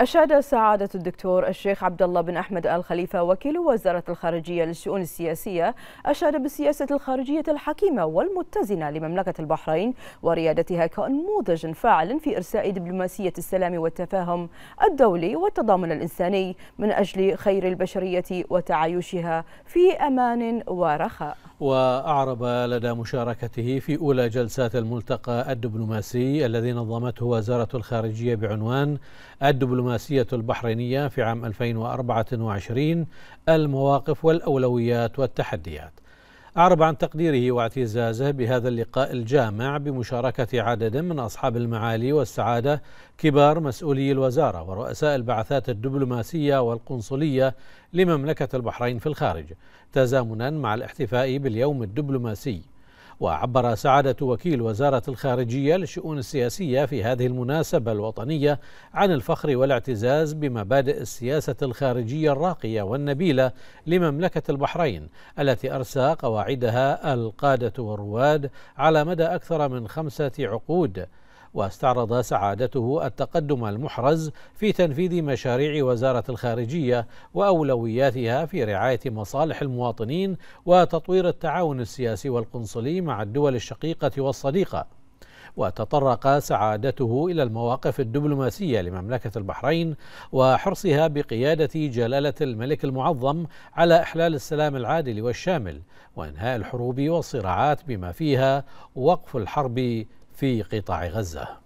أشاد سعادة الدكتور الشيخ عبد الله بن أحمد آل خليفة وكيل وزارة الخارجية للشؤون السياسية أشاد بالسياسة الخارجية الحكيمة والمتزنة لمملكة البحرين وريادتها كنموذج فاعل في إرساء دبلوماسية السلام والتفاهم الدولي والتضامن الإنساني من أجل خير البشرية وتعايشها في أمان ورخاء وأعرب لدى مشاركته في أولى جلسات الملتقى الدبلوماسي الذي نظمته وزارة الخارجية بعنوان الدبلوماسية البحرينية في عام 2024 المواقف والأولويات والتحديات أعرب عن تقديره واعتزازه بهذا اللقاء الجامع بمشاركة عدد من أصحاب المعالي والسعادة كبار مسؤولي الوزارة ورؤساء البعثات الدبلوماسية والقنصلية لمملكة البحرين في الخارج تزامنا مع الاحتفاء باليوم الدبلوماسي وعبر سعادة وكيل وزارة الخارجية للشؤون السياسية في هذه المناسبة الوطنية عن الفخر والاعتزاز بمبادئ السياسة الخارجية الراقية والنبيلة لمملكة البحرين التي أرسى قواعدها القادة والرواد على مدى أكثر من خمسة عقود واستعرض سعادته التقدم المحرز في تنفيذ مشاريع وزارة الخارجية وأولوياتها في رعاية مصالح المواطنين وتطوير التعاون السياسي والقنصلي مع الدول الشقيقة والصديقة وتطرق سعادته إلى المواقف الدبلوماسية لمملكة البحرين وحرصها بقيادة جلالة الملك المعظم على إحلال السلام العادل والشامل وإنهاء الحروب والصراعات بما فيها وقف الحرب في قطاع غزة